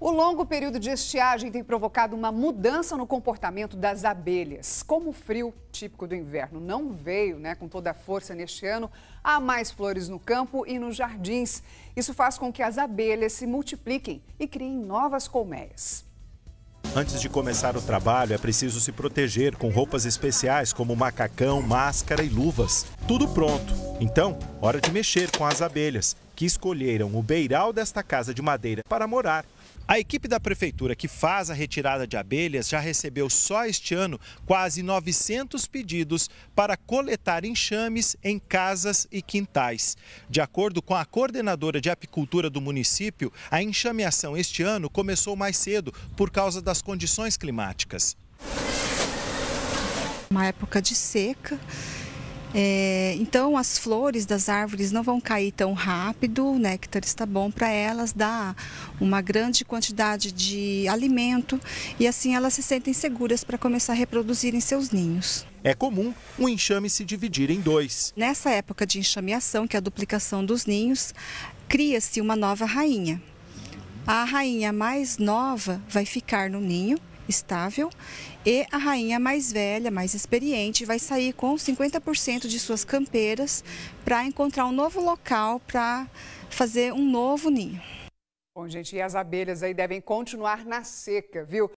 O longo período de estiagem tem provocado uma mudança no comportamento das abelhas. Como o frio típico do inverno não veio né, com toda a força neste ano, há mais flores no campo e nos jardins. Isso faz com que as abelhas se multipliquem e criem novas colmeias. Antes de começar o trabalho, é preciso se proteger com roupas especiais como macacão, máscara e luvas. Tudo pronto. Então, hora de mexer com as abelhas, que escolheram o beiral desta casa de madeira para morar a equipe da prefeitura que faz a retirada de abelhas já recebeu só este ano quase 900 pedidos para coletar enxames em casas e quintais. De acordo com a coordenadora de apicultura do município, a enxameação este ano começou mais cedo por causa das condições climáticas. Uma época de seca é, então as flores das árvores não vão cair tão rápido, o néctar está bom para elas, dá uma grande quantidade de alimento e assim elas se sentem seguras para começar a reproduzir em seus ninhos. É comum um enxame se dividir em dois. Nessa época de enxameação, que é a duplicação dos ninhos, cria-se uma nova rainha. A rainha mais nova vai ficar no ninho estável e a rainha mais velha, mais experiente, vai sair com 50% de suas campeiras para encontrar um novo local para fazer um novo ninho. Bom, gente, e as abelhas aí devem continuar na seca, viu?